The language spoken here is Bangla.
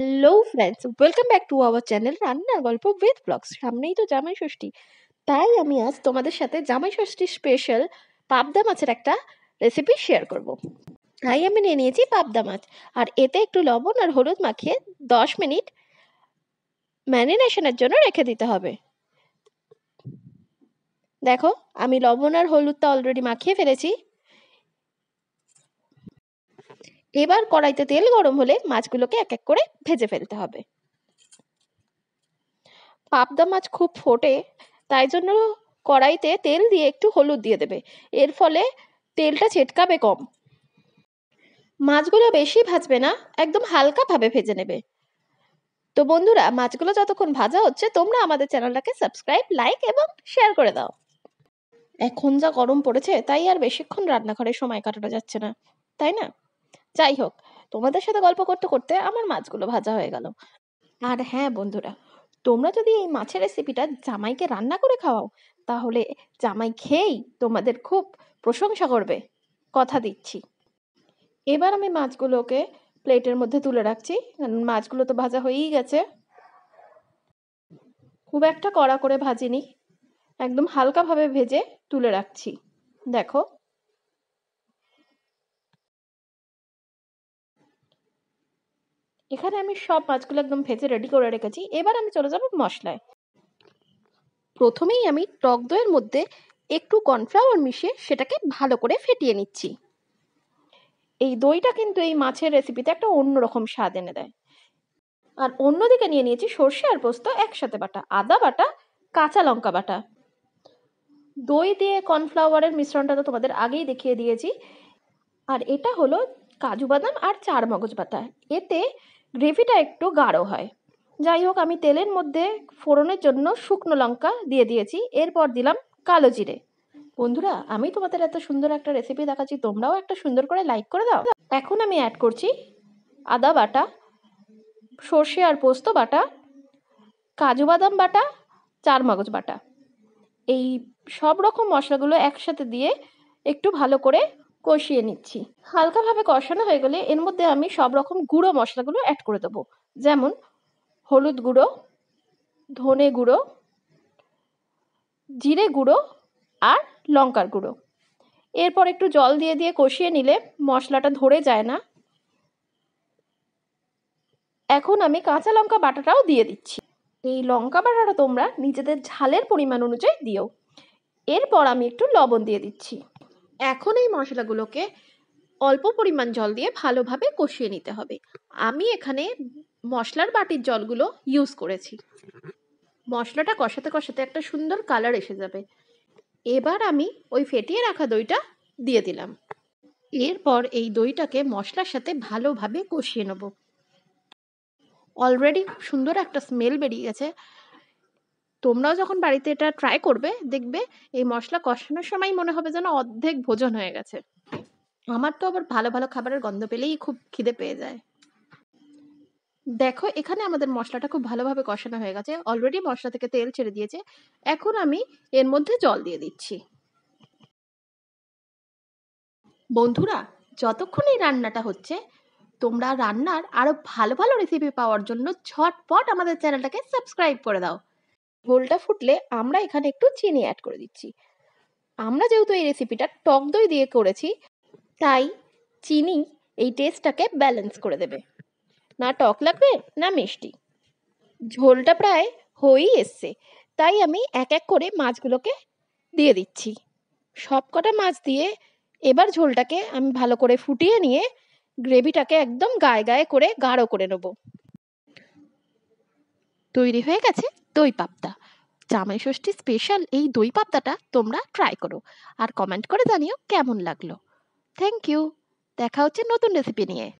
Hello friends welcome back to our channel রান্নার গল্প উইথ ব্লগস সামনেই তো জামাই ষষ্ঠী তাই আমি আজ তোমাদের সাথে জামাই ষষ্ঠী স্পেশাল পাবদা মাছের একটা রেসিপি শেয়ার করব। তাই আমি নিয়ে নিয়েছি পাবদা মাছ আর এতে একটু লবণ আর হলুদ মাখিয়ে দশ মিনিট ম্যারিনেশনের জন্য রেখে দিতে হবে দেখো আমি লবণ আর হলুদটা অলরেডি মাখিয়ে ফেলেছি এবার কড়াইতে তেল গরম হলে মাছগুলোকে এক এক করে ভেজে ফেলতে হবে পাবদা মাছ খুব ফোটে তাই জন্য কড়াইতে তেল দিয়ে একটু হলুদ দিয়ে দেবে এর ফলে তেলটা ছেটকাবে কম মাছগুলো বেশি ভাজবে না একদম হালকাভাবে ভেজে নেবে তো বন্ধুরা মাছগুলো যতক্ষণ ভাজা হচ্ছে তোমরা আমাদের চ্যানেলটাকে সাবস্ক্রাইব লাইক এবং শেয়ার করে দাও এখন যা গরম পড়েছে তাই আর বেশিক্ষণ রান্নাঘরে সময় কাটানো যাচ্ছে না তাই না যাই হোক তোমাদের সাথে গল্প করতে করতে আমার মাছগুলো ভাজা হয়ে গেল আর হ্যাঁ বন্ধুরা তোমরা যদি এই মাছের রেসিপিটা জামাইকে রান্না করে খাওয়াও তাহলে জামাই খেয়েই তোমাদের খুব প্রশংসা করবে কথা দিচ্ছি এবার আমি মাছগুলোকে প্লেটের মধ্যে তুলে রাখছি মাছগুলো তো ভাজা হয়েই গেছে খুব একটা কড়া করে ভাজিনি একদম হালকাভাবে ভেজে তুলে রাখছি দেখো এখানে আমি সব মাছগুলো একদম ভেজে রেডি করে রেখেছি এবার আমি চলে যাব মশলায় প্রথমেই আমি টক দইয়ের মধ্যে একটু কর্নফ্লাওয়ার মিশিয়ে সেটাকে ভালো করে ফেটিয়ে নিচ্ছি এই দইটা কিন্তু এই মাছের রেসিপিতে একটা অন্যরকম স্বাদ এনে দেয় আর অন্যদিকে নিয়ে নিয়েছি সর্ষে আর পোস্ত একসাথে বাটা আদা বাটা কাঁচা লঙ্কা বাটা দই দিয়ে কর্নফ্লাওয়ারের মিশ্রণটা তো তোমাদের আগেই দেখিয়ে দিয়েছি আর এটা হলো কাজু বাদাম আর চার মগজ পাতা এতে গ্রেভিটা একটু গাঢ় হয় যাই হোক আমি তেলের মধ্যে ফোড়নের জন্য শুকনো লঙ্কা দিয়ে দিয়েছি এরপর দিলাম কালো জিরে বন্ধুরা আমি তোমাদের এত সুন্দর একটা রেসিপি দেখাচ্ছি তোমরাও একটা সুন্দর করে লাইক করে দাও এখন আমি অ্যাড করছি আদা বাটা সর্ষে আর পোস্ত বাটা কাজু বাদাম বাটা চার মগজ বাটা এই সব রকম মশলাগুলো একসাথে দিয়ে একটু ভালো করে কষিয়ে নিচ্ছি হালকাভাবে কষানো হয়ে গেলে এর মধ্যে আমি সব রকম গুঁড়ো মশলাগুলো অ্যাড করে দেবো যেমন হলুদ গুঁড়ো ধনে গুঁড়ো জিরে গুঁড়ো আর লঙ্কার গুঁড়ো এরপর একটু জল দিয়ে দিয়ে কষিয়ে নিলে মশলাটা ধরে যায় না এখন আমি কাঁচা লঙ্কা বাটাটাও দিয়ে দিচ্ছি এই লঙ্কা বাটাটা তোমরা নিজেদের ঝালের পরিমাণ অনুযায়ী দিও এরপর আমি একটু লবণ দিয়ে দিচ্ছি এখন এই মশলাগুলোকে অল্প পরিমাণ জল দিয়ে ভালোভাবে কষিয়ে নিতে হবে আমি এখানে মশলার বাটির জলগুলো ইউজ করেছি মশলাটা কষাতে কষাতে একটা সুন্দর কালার এসে যাবে এবার আমি ওই ফেটিয়ে রাখা দইটা দিয়ে দিলাম এরপর এই দইটাকে মশলার সাথে ভালোভাবে কষিয়ে নেব অলরেডি সুন্দর একটা স্মেল বেরিয়ে গেছে তোমরাও যখন বাড়িতে এটা ট্রাই করবে দেখবে এই মশলা কষানোর সময় মনে হবে যেন অর্ধেক ভোজন হয়ে গেছে আমার তো আবার ভালো ভালো খাবারের গন্ধ পেলেই খুব খিদে পেয়ে যায় দেখো এখানে আমাদের মশলাটা খুব ভালোভাবে কষানো হয়ে গেছে অলরেডি মশলা থেকে তেল ছেড়ে দিয়েছে এখন আমি এর মধ্যে জল দিয়ে দিচ্ছি বন্ধুরা যতক্ষণ এই রান্নাটা হচ্ছে তোমরা রান্নার আরও ভালো ভালো রেসিপি পাওয়ার জন্য ঝটপট আমাদের চ্যানেলটাকে সাবস্ক্রাইব করে দাও ঝোলটা ফুটলে আমরা এখানে একটু চিনি অ্যাড করে দিচ্ছি আমরা যেহেতু এই রেসিপিটা টক দই দিয়ে করেছি তাই চিনি এই টেস্টটাকে ব্যালেন্স করে দেবে না টক লাগবে না মিষ্টি ঝোলটা প্রায় হয়েই এসছে তাই আমি এক এক করে মাছগুলোকে দিয়ে দিচ্ছি সব কটা মাছ দিয়ে এবার ঝোলটাকে আমি ভালো করে ফুটিয়ে নিয়ে গ্রেভিটাকে একদম গায়ে গায়ে করে গাঢ় করে নেব তৈরি হয়ে গেছে দই পাবদা জামাই ষষ্ঠী স্পেশাল এই দই পাবদাটা তোমরা ট্রাই করো আর কমেন্ট করে জানিও কেমন লাগলো থ্যাংক ইউ দেখা হচ্ছে নতুন রেসিপি নিয়ে